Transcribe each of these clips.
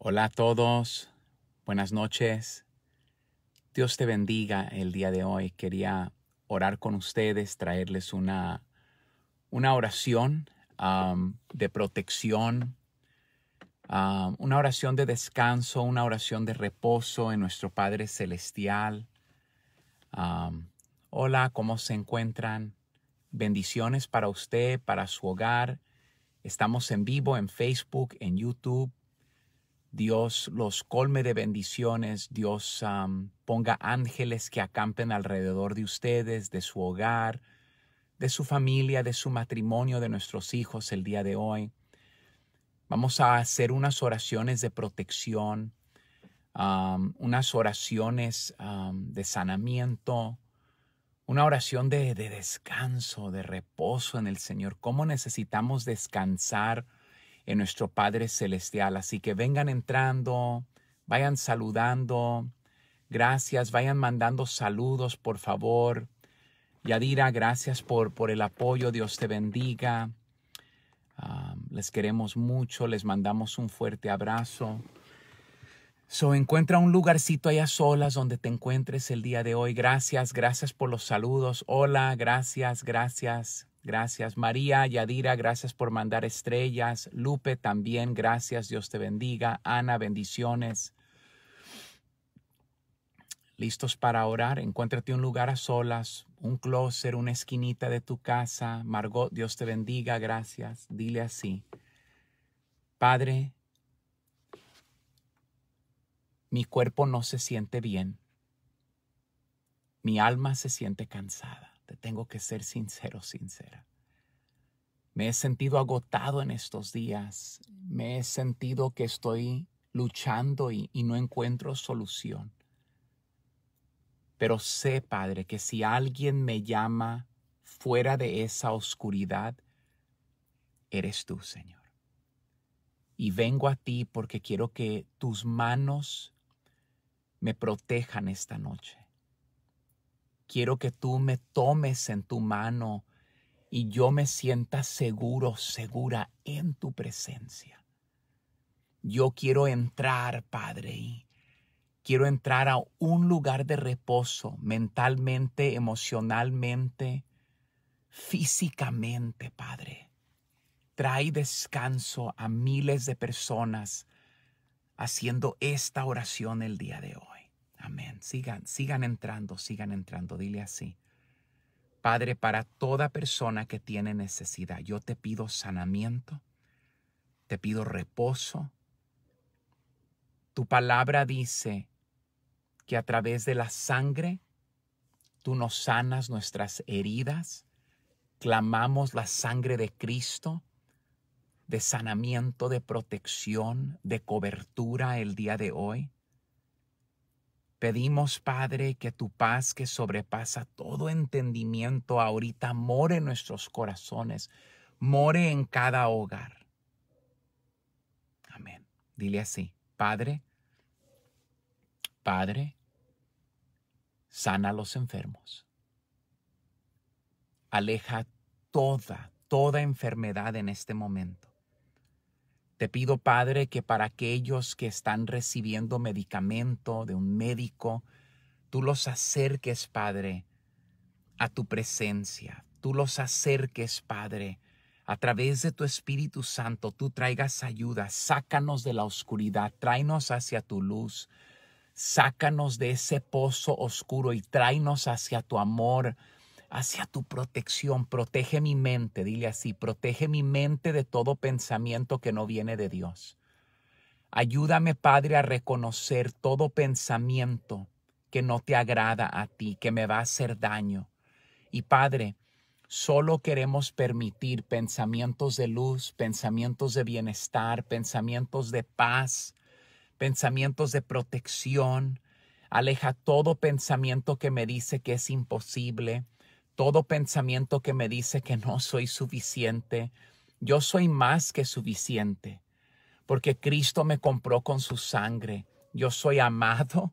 Hola a todos, buenas noches. Dios te bendiga el día de hoy. Quería orar con ustedes, traerles una, una oración de protección, una oración de descanso, una oración de reposo en nuestro Padre Celestial. hola, ¿cómo se encuentran? Bendiciones para usted, para su hogar. Estamos en vivo en Facebook, en YouTube Dios los colme de bendiciones, Dios ponga ángeles que acampen alrededor de ustedes, de su hogar, de su familia, de su matrimonio, de nuestros hijos el día de hoy. Vamos a hacer unas oraciones de protección, unas oraciones de sanamiento, una oración de, de descanso, de reposo en el Señor. ¿Cómo necesitamos descansar? en nuestro Padre Celestial. Así que vengan entrando, vayan saludando. Gracias, vayan mandando saludos, por favor. Yadira, gracias por, por el apoyo. Dios te bendiga. les queremos mucho, les mandamos un fuerte abrazo. So, encuentra un lugarcito allá solas donde te encuentres el día de hoy. Gracias, gracias por los saludos. Hola, gracias, gracias. Gracias María, Yadira, gracias por mandar estrellas. Lupe también, gracias, Dios te bendiga. Ana, bendiciones. Listos para orar, encuéntrate un lugar a solas, un closet, una esquinita de tu casa. Margot, Dios te bendiga, gracias. Dile así. Padre, mi cuerpo no se siente bien. Mi alma se siente cansada te tengo que ser sincero, sincera. Me he sentido agotado en estos días, me he sentido que estoy luchando y, y no encuentro solución. Pero sé, Padre, que si alguien me llama fuera de esa oscuridad, eres tú, Señor. Y vengo a ti porque quiero que tus manos me protejan esta noche. Quiero que tú me tomes en tu mano y yo me sienta seguro, segura en tu presencia. Yo quiero entrar, Padre, y quiero entrar a un lugar de reposo mentalmente, emocionalmente, físicamente, Padre. Trae descanso a miles de personas haciendo esta oración el día de hoy. Amén. Sigan, sigan entrando, sigan entrando. Dile así. Padre, para toda persona que tiene necesidad, yo te pido sanamiento, te pido reposo. Tu palabra dice que a través de la sangre tú nos sanas nuestras heridas. Clamamos la sangre de Cristo de sanamiento, de protección, de cobertura el día de hoy. Pedimos, Padre, que tu paz que sobrepasa todo entendimiento ahorita more en nuestros corazones, more en cada hogar. Amén. Dile así, Padre, Padre, sana a los enfermos. Aleja toda, toda enfermedad en este momento. Te pido, Padre, que para aquellos que están recibiendo medicamento de un médico, tú los acerques, Padre, a tu presencia. Tú los acerques, Padre. A través de tu Espíritu Santo, tú traigas ayuda. Sácanos de la oscuridad, tráenos hacia tu luz. Sácanos de ese pozo oscuro y tráenos hacia tu amor, hacia tu protección, protege mi mente, dile así, protege mi mente de todo pensamiento que no viene de Dios. Ayúdame, Padre, a reconocer todo pensamiento que no te agrada a ti, que me va a hacer daño. Y Padre, solo queremos permitir pensamientos de luz, pensamientos de bienestar, pensamientos de paz, pensamientos de protección. Aleja todo pensamiento que me dice que es imposible, todo pensamiento que me dice que no soy suficiente. Yo soy más que suficiente, porque Cristo me compró con su sangre. Yo soy amado,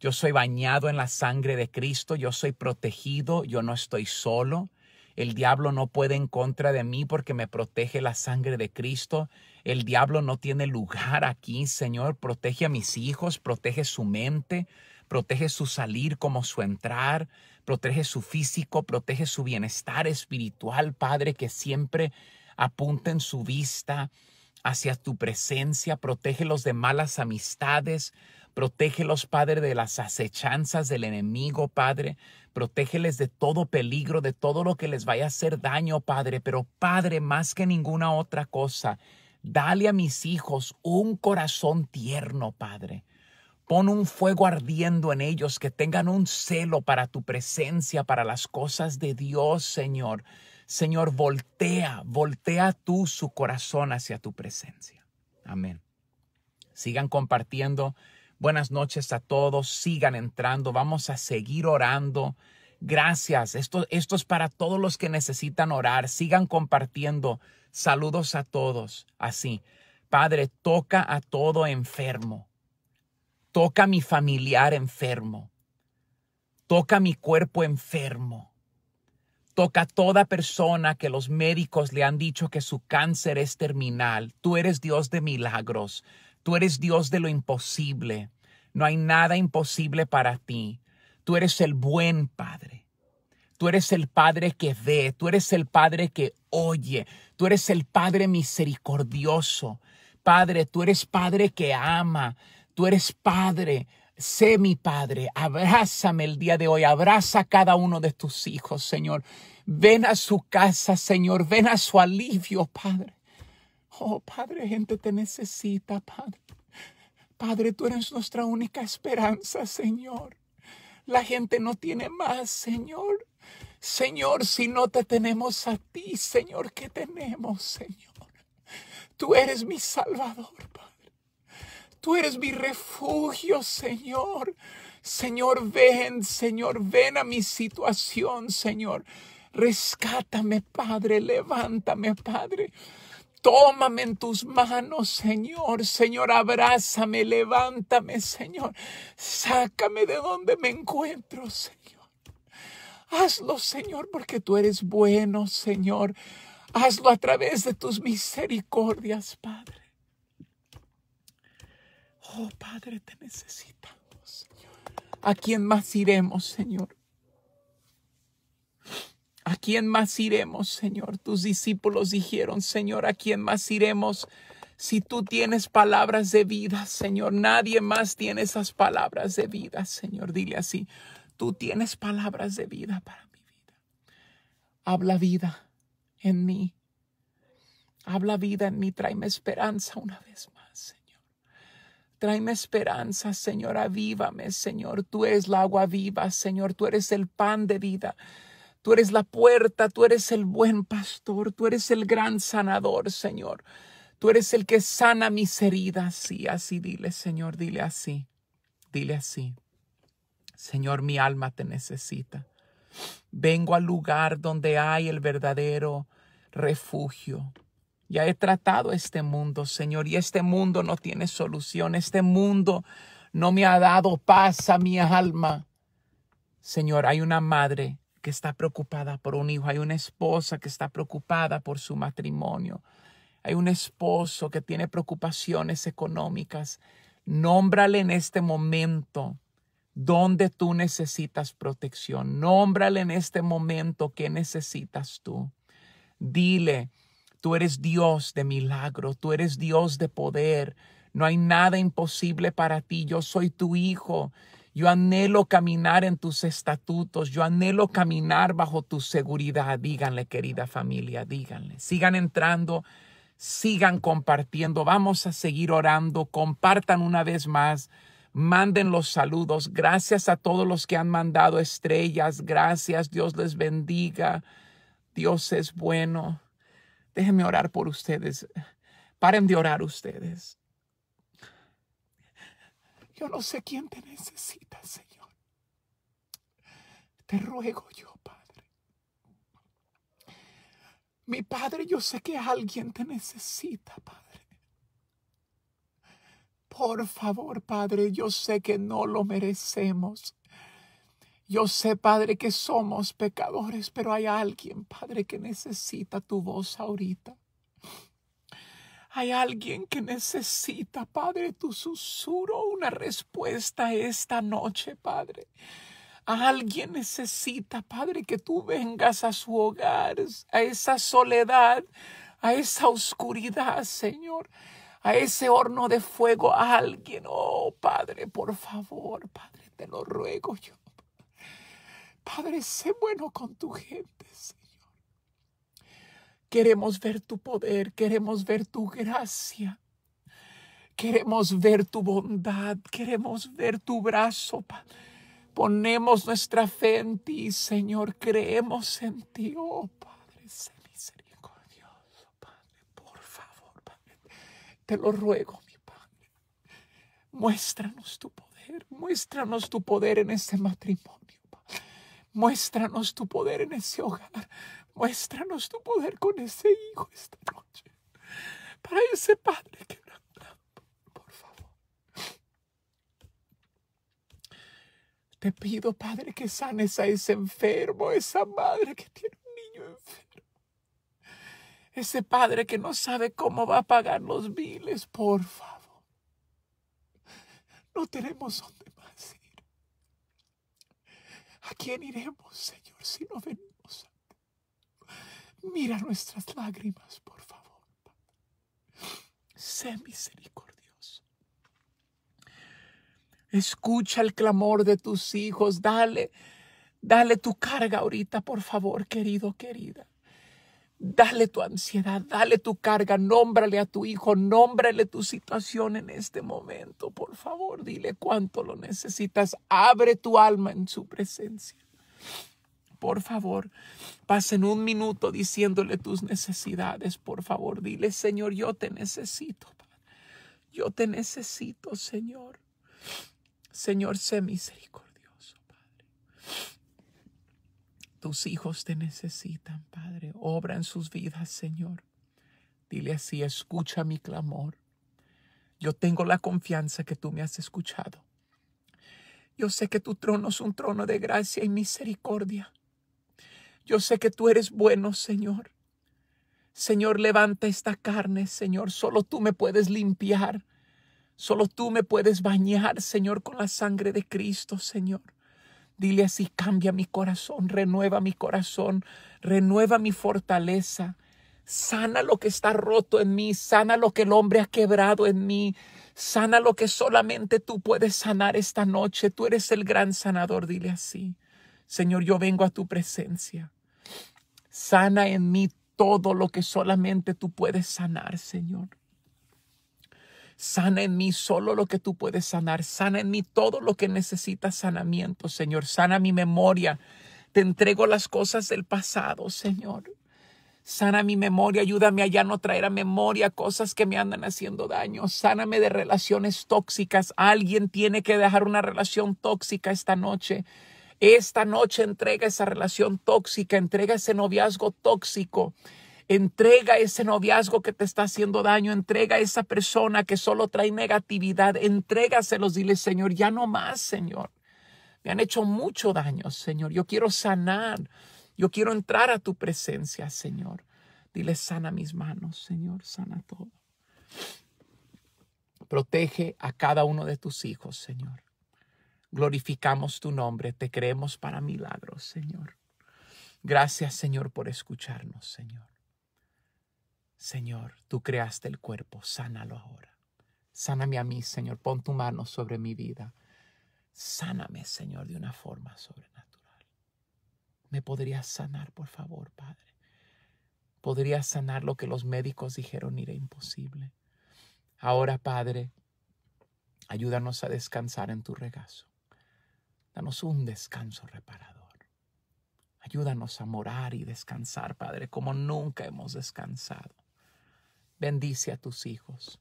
yo soy bañado en la sangre de Cristo, yo soy protegido, yo no estoy solo. El diablo no puede en contra de mí porque me protege la sangre de Cristo. El diablo no tiene lugar aquí, Señor. Protege a mis hijos, protege su mente, protege su salir como su entrar protege su físico, protege su bienestar espiritual, Padre, que siempre apunten su vista hacia tu presencia, protégelos de malas amistades, protégelos, Padre, de las acechanzas del enemigo, Padre, protégeles de todo peligro, de todo lo que les vaya a hacer daño, Padre, pero Padre, más que ninguna otra cosa, dale a mis hijos un corazón tierno, Padre, Pon un fuego ardiendo en ellos, que tengan un celo para tu presencia, para las cosas de Dios, Señor. Señor, voltea, voltea tú su corazón hacia tu presencia. Amén. Sigan compartiendo. Buenas noches a todos. Sigan entrando. Vamos a seguir orando. Gracias. Esto, esto es para todos los que necesitan orar. Sigan compartiendo. Saludos a todos. Así. Padre, toca a todo enfermo Toca a mi familiar enfermo. Toca a mi cuerpo enfermo. Toca a toda persona que los médicos le han dicho que su cáncer es terminal. Tú eres Dios de milagros. Tú eres Dios de lo imposible. No hay nada imposible para ti. Tú eres el buen Padre. Tú eres el Padre que ve. Tú eres el Padre que oye. Tú eres el Padre misericordioso. Padre, tú eres Padre que ama. Tú eres padre. Sé mi padre. Abrázame el día de hoy. Abraza a cada uno de tus hijos, Señor. Ven a su casa, Señor. Ven a su alivio, Padre. Oh, Padre, gente te necesita, Padre. Padre, tú eres nuestra única esperanza, Señor. La gente no tiene más, Señor. Señor, si no te tenemos a ti, Señor, ¿qué tenemos, Señor? Tú eres mi Salvador, Padre. Tú eres mi refugio, Señor. Señor, ven, Señor, ven a mi situación, Señor. Rescátame, Padre, levántame, Padre. Tómame en tus manos, Señor. Señor, abrázame, levántame, Señor. Sácame de donde me encuentro, Señor. Hazlo, Señor, porque tú eres bueno, Señor. Hazlo a través de tus misericordias, Padre. Oh Padre, te necesitamos, Señor. ¿A quién más iremos, Señor? ¿A quién más iremos, Señor? Tus discípulos dijeron, Señor, ¿a quién más iremos? Si tú tienes palabras de vida, Señor, nadie más tiene esas palabras de vida, Señor. Dile así, tú tienes palabras de vida para mi vida. Habla vida en mí. Habla vida en mí, tráeme esperanza una vez más. Tráeme esperanza, Señor, avívame, Señor. Tú eres la agua viva, Señor. Tú eres el pan de vida. Tú eres la puerta, tú eres el buen pastor, tú eres el gran sanador, Señor. Tú eres el que sana mis heridas. Sí, así dile, Señor, dile así. Dile así. Señor, mi alma te necesita. Vengo al lugar donde hay el verdadero refugio. Ya he tratado este mundo, Señor, y este mundo no tiene solución. Este mundo no me ha dado paz a mi alma. Señor, hay una madre que está preocupada por un hijo, hay una esposa que está preocupada por su matrimonio, hay un esposo que tiene preocupaciones económicas. Nómbrale en este momento donde tú necesitas protección. Nómbrale en este momento qué necesitas tú. Dile, Tú eres Dios de milagro, tú eres Dios de poder. No hay nada imposible para ti. Yo soy tu hijo. Yo anhelo caminar en tus estatutos. Yo anhelo caminar bajo tu seguridad. Díganle, querida familia, díganle. Sigan entrando, sigan compartiendo. Vamos a seguir orando. Compartan una vez más. Manden los saludos. Gracias a todos los que han mandado estrellas. Gracias. Dios les bendiga. Dios es bueno. Déjenme orar por ustedes. Paren de orar ustedes. Yo no sé quién te necesita, Señor. Te ruego yo, Padre. Mi Padre, yo sé que alguien te necesita, Padre. Por favor, Padre, yo sé que no lo merecemos. Yo sé, Padre, que somos pecadores, pero hay alguien, Padre, que necesita tu voz ahorita. Hay alguien que necesita, Padre, tu susurro, una respuesta esta noche, Padre. Alguien necesita, Padre, que tú vengas a su hogar, a esa soledad, a esa oscuridad, Señor, a ese horno de fuego. A alguien, oh Padre, por favor, Padre, te lo ruego yo. Padre, sé bueno con tu gente, Señor. Queremos ver tu poder, queremos ver tu gracia. Queremos ver tu bondad, queremos ver tu brazo. Ponemos nuestra fe en ti, Señor. Creemos en ti, oh Padre. Sé misericordioso, Padre. Por favor, Padre. Te lo ruego, mi Padre. Muéstranos tu poder, muéstranos tu poder en este matrimonio. Muéstranos tu poder en ese hogar. Muéstranos tu poder con ese hijo esta noche. Para ese padre que por favor. Te pido, Padre, que sanes a ese enfermo, esa madre que tiene un niño enfermo. Ese padre que no sabe cómo va a pagar los miles, por favor. No tenemos dónde ¿A quién iremos, Señor, si no venimos a ti? Mira nuestras lágrimas, por favor, Sé misericordioso. Escucha el clamor de tus hijos. Dale, dale tu carga ahorita, por favor, querido, querida. Dale tu ansiedad, dale tu carga, nómbrale a tu hijo, nómbrale tu situación en este momento. Por favor, dile cuánto lo necesitas. Abre tu alma en su presencia. Por favor, pasen un minuto diciéndole tus necesidades. Por favor, dile, Señor, yo te necesito. Yo te necesito, Señor. Señor, sé misericordioso, Padre. Tus hijos te necesitan, Padre obra en sus vidas, Señor. Dile así, escucha mi clamor. Yo tengo la confianza que tú me has escuchado. Yo sé que tu trono es un trono de gracia y misericordia. Yo sé que tú eres bueno, Señor. Señor, levanta esta carne, Señor. Solo tú me puedes limpiar. Solo tú me puedes bañar, Señor, con la sangre de Cristo, Señor. Dile así, cambia mi corazón, renueva mi corazón, renueva mi fortaleza. Sana lo que está roto en mí, sana lo que el hombre ha quebrado en mí, sana lo que solamente tú puedes sanar esta noche. Tú eres el gran sanador, dile así. Señor, yo vengo a tu presencia. Sana en mí todo lo que solamente tú puedes sanar, Señor. Sana en mí solo lo que tú puedes sanar. Sana en mí todo lo que necesita sanamiento, Señor. Sana mi memoria. Te entrego las cosas del pasado, Señor. Sana mi memoria, ayúdame a ya no traer a memoria cosas que me andan haciendo daño. Sáname de relaciones tóxicas. Alguien tiene que dejar una relación tóxica esta noche. Esta noche entrega esa relación tóxica, entrega ese noviazgo tóxico. Entrega ese noviazgo que te está haciendo daño, entrega a esa persona que solo trae negatividad, entrégaselos, dile, Señor, ya no más, Señor. Me han hecho mucho daño, Señor. Yo quiero sanar, yo quiero entrar a tu presencia, Señor. Dile, sana mis manos, Señor, sana todo. Protege a cada uno de tus hijos, Señor. Glorificamos tu nombre, te creemos para milagros, Señor. Gracias, Señor, por escucharnos, Señor. Señor, tú creaste el cuerpo, sánalo ahora. Sáname a mí, Señor, pon tu mano sobre mi vida. Sáname, Señor, de una forma sobrenatural. ¿Me podrías sanar, por favor, Padre? ¿Podrías sanar lo que los médicos dijeron era imposible? Ahora, Padre, ayúdanos a descansar en tu regazo. Danos un descanso reparador. Ayúdanos a morar y descansar, Padre, como nunca hemos descansado. Bendice a tus hijos,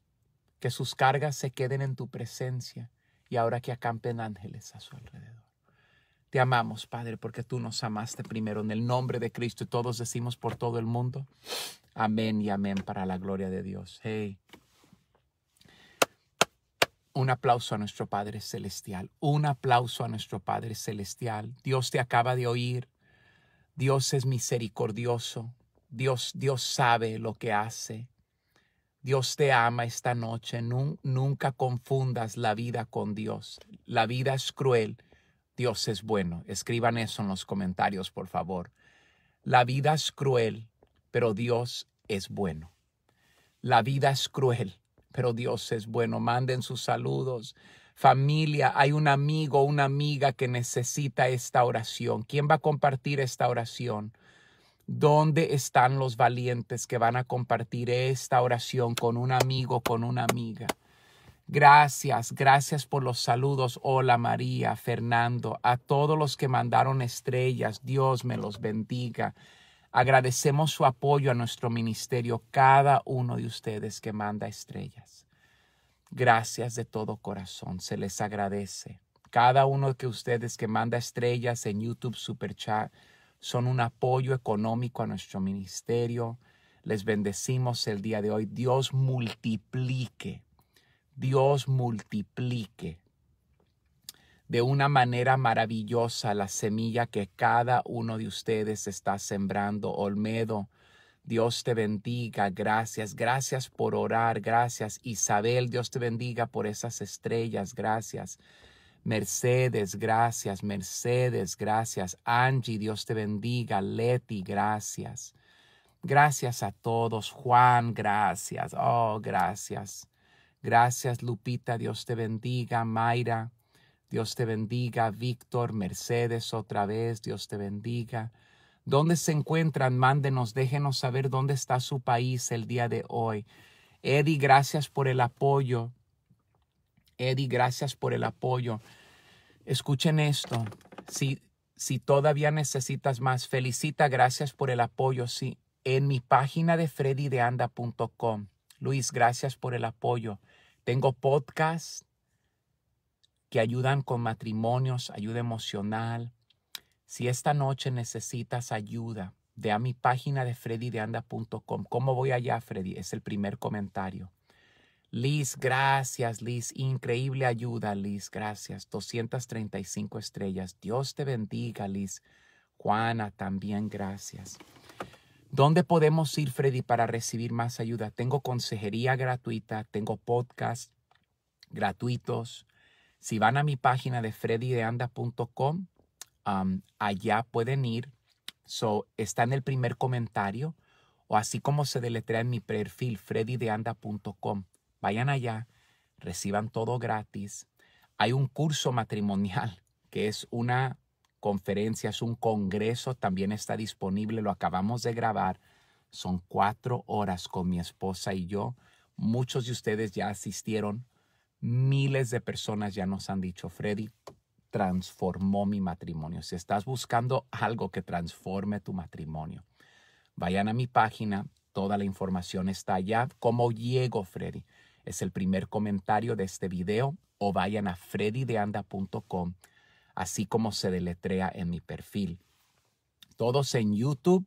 que sus cargas se queden en tu presencia y ahora que acampen ángeles a su alrededor. Te amamos, Padre, porque tú nos amaste primero en el nombre de Cristo y todos decimos por todo el mundo, amén y amén para la gloria de Dios. Hey. Un aplauso a nuestro Padre Celestial, un aplauso a nuestro Padre Celestial. Dios te acaba de oír, Dios es misericordioso, Dios, Dios sabe lo que hace. Dios te ama esta noche. Nunca confundas la vida con Dios. La vida es cruel. Dios es bueno. Escriban eso en los comentarios, por favor. La vida es cruel, pero Dios es bueno. La vida es cruel, pero Dios es bueno. Manden sus saludos. Familia, hay un amigo, o una amiga que necesita esta oración. ¿Quién va a compartir esta oración? ¿Dónde están los valientes que van a compartir esta oración con un amigo, con una amiga? Gracias, gracias por los saludos. Hola María, Fernando, a todos los que mandaron estrellas, Dios me los bendiga. Agradecemos su apoyo a nuestro ministerio, cada uno de ustedes que manda estrellas. Gracias de todo corazón, se les agradece. Cada uno de ustedes que manda estrellas en YouTube Super Chat, son un apoyo económico a nuestro ministerio. Les bendecimos el día de hoy. Dios multiplique, Dios multiplique de una manera maravillosa la semilla que cada uno de ustedes está sembrando. Olmedo, Dios te bendiga, gracias, gracias por orar, gracias. Isabel, Dios te bendiga por esas estrellas, gracias. Mercedes, gracias, Mercedes, gracias. Angie, Dios te bendiga. Leti, gracias. Gracias a todos. Juan, gracias. Oh, gracias. Gracias, Lupita, Dios te bendiga. Mayra, Dios te bendiga. Víctor, Mercedes, otra vez, Dios te bendiga. ¿Dónde se encuentran? Mándenos, déjenos saber dónde está su país el día de hoy. Eddie, gracias por el apoyo. Eddie, gracias por el apoyo. Escuchen esto. Si, si todavía necesitas más, felicita, gracias por el apoyo. Sí, en mi página de freddydeanda.com. Luis, gracias por el apoyo. Tengo podcasts que ayudan con matrimonios, ayuda emocional. Si esta noche necesitas ayuda, ve a mi página de freddydeanda.com. ¿Cómo voy allá, Freddy? Es el primer comentario. Liz, gracias, Liz. Increíble ayuda, Liz. Gracias. 235 estrellas. Dios te bendiga, Liz. Juana, también gracias. ¿Dónde podemos ir, Freddy, para recibir más ayuda? Tengo consejería gratuita, tengo podcast gratuitos. Si van a mi página de freddydeanda.com, allá pueden ir. está en el primer comentario o así como se deletrea en mi perfil, freddydeanda.com. Vayan allá, reciban todo gratis. Hay un curso matrimonial que es una conferencia, es un congreso, también está disponible, lo acabamos de grabar. Son cuatro horas con mi esposa y yo. Muchos de ustedes ya asistieron, miles de personas ya nos han dicho, Freddy, transformó mi matrimonio. Si estás buscando algo que transforme tu matrimonio, vayan a mi página, toda la información está allá. ¿Cómo llego, Freddy? es el primer comentario de este video o vayan a freddydeanda.com, así como se deletrea en mi perfil. Todos en YouTube,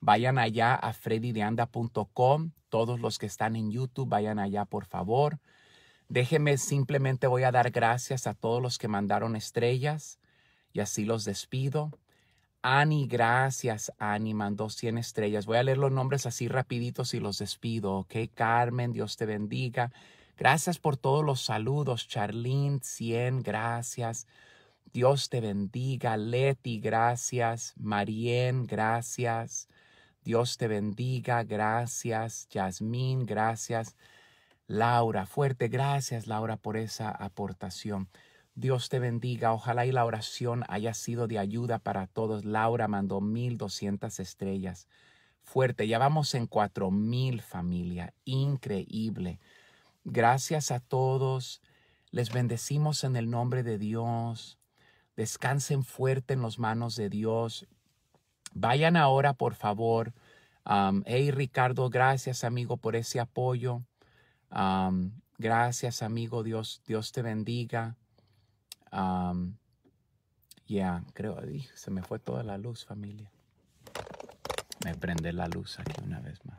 vayan allá a freddydeanda.com. Todos los que están en YouTube, vayan allá, por favor. Déjenme, simplemente voy a dar gracias a todos los que mandaron estrellas y así los despido. Ani, gracias, Ani, mandó 100 estrellas. Voy a leer los nombres así rapiditos y los despido, ¿ok? Carmen, Dios te bendiga. Gracias por todos los saludos, Charlene, 100, gracias. Dios te bendiga, Leti, gracias. Marien, gracias. Dios te bendiga, gracias. Yasmín, gracias. Laura, fuerte gracias, Laura, por esa aportación. Dios te bendiga. Ojalá y la oración haya sido de ayuda para todos. Laura mandó 1200 estrellas. Fuerte, ya vamos en 4000 familia. Increíble. Gracias a todos. Les bendecimos en el nombre de Dios. Descansen fuerte en las manos de Dios. Vayan ahora, por favor. hey, Ricardo, gracias, amigo, por ese apoyo. gracias, amigo. Dios, Dios te bendiga ya, yeah, creo, se me fue toda la luz, familia. Me prende la luz aquí una vez más.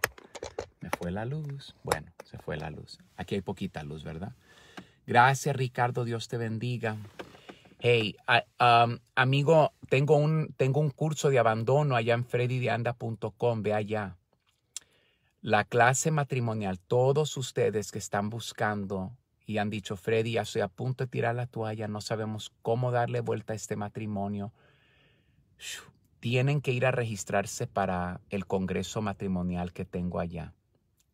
Me fue la luz. Bueno, se fue la luz. Aquí hay poquita luz, ¿verdad? Gracias, Ricardo. Dios te bendiga. Hey, amigo, tengo un, tengo un curso de abandono allá en freddydeanda.com. Ve allá. La clase matrimonial. Todos ustedes que están buscando y han dicho, Freddy, ya estoy a punto de tirar la toalla, no sabemos cómo darle vuelta a este matrimonio. Tienen que ir a registrarse para el Congreso Matrimonial que tengo allá.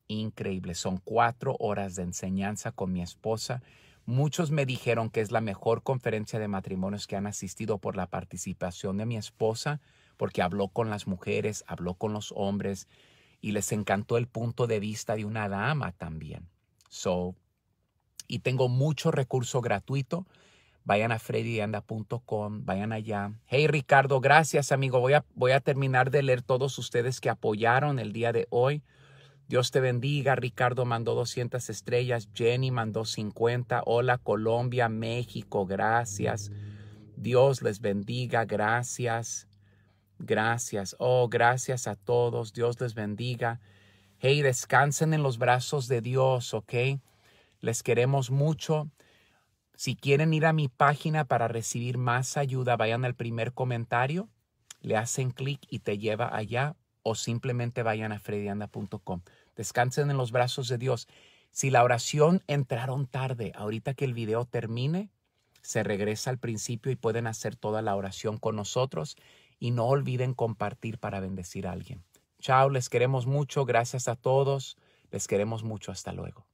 Increíble, son cuatro horas de enseñanza con mi esposa. Muchos me dijeron que es la mejor conferencia de matrimonios que han asistido por la participación de mi esposa, porque habló con las mujeres, habló con los hombres y les encantó el punto de vista de una dama también. So, y tengo mucho recurso gratuito. Vayan a freddyanda.com, vayan allá. Hey Ricardo, gracias amigo. Voy a, voy a terminar de leer todos ustedes que apoyaron el día de hoy. Dios te bendiga. Ricardo mandó 200 estrellas. Jenny mandó 50. Hola Colombia, México, gracias. Dios les bendiga, gracias. Gracias. Oh, gracias a todos. Dios les bendiga. Hey, descansen en los brazos de Dios, ¿ok? Les queremos mucho. Si quieren ir a mi página para recibir más ayuda, vayan al primer comentario, le hacen clic y te lleva allá o simplemente vayan a fredianda.com. Descansen en los brazos de Dios. Si la oración entraron tarde, ahorita que el video termine, se regresa al principio y pueden hacer toda la oración con nosotros y no olviden compartir para bendecir a alguien. Chao, les queremos mucho, gracias a todos, les queremos mucho, hasta luego.